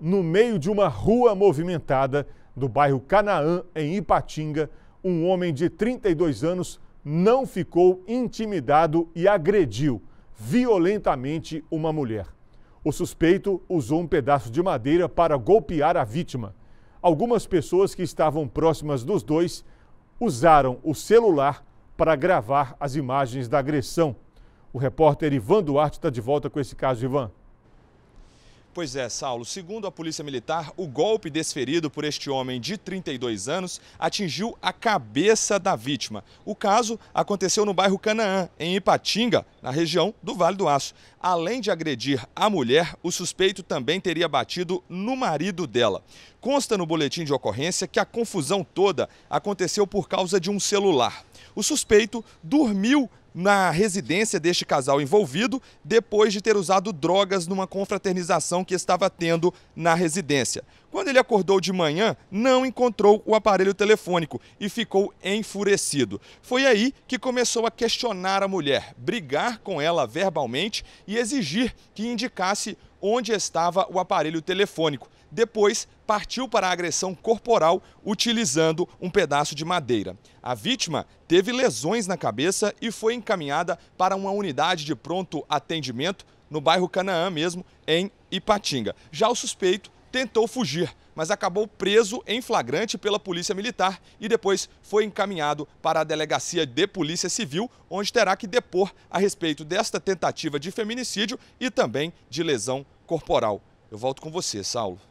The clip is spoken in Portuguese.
no meio de uma rua movimentada do bairro Canaã, em Ipatinga, um homem de 32 anos não ficou intimidado e agrediu violentamente uma mulher. O suspeito usou um pedaço de madeira para golpear a vítima. Algumas pessoas que estavam próximas dos dois usaram o celular para gravar as imagens da agressão. O repórter Ivan Duarte está de volta com esse caso, Ivan. Pois é, Saulo. Segundo a Polícia Militar, o golpe desferido por este homem de 32 anos atingiu a cabeça da vítima. O caso aconteceu no bairro Canaã, em Ipatinga, na região do Vale do Aço. Além de agredir a mulher, o suspeito também teria batido no marido dela. Consta no boletim de ocorrência que a confusão toda aconteceu por causa de um celular. O suspeito dormiu na residência deste casal envolvido depois de ter usado drogas numa confraternização que estava tendo na residência. Quando ele acordou de manhã, não encontrou o aparelho telefônico e ficou enfurecido. Foi aí que começou a questionar a mulher, brigar com ela verbalmente e exigir que indicasse onde estava o aparelho telefônico. Depois, partiu para a agressão corporal utilizando um pedaço de madeira. A vítima teve lesões na cabeça e foi encaminhada para uma unidade de pronto atendimento no bairro Canaã mesmo, em Ipatinga. Já o suspeito tentou fugir, mas acabou preso em flagrante pela Polícia Militar e depois foi encaminhado para a Delegacia de Polícia Civil, onde terá que depor a respeito desta tentativa de feminicídio e também de lesão corporal. Eu volto com você, Saulo.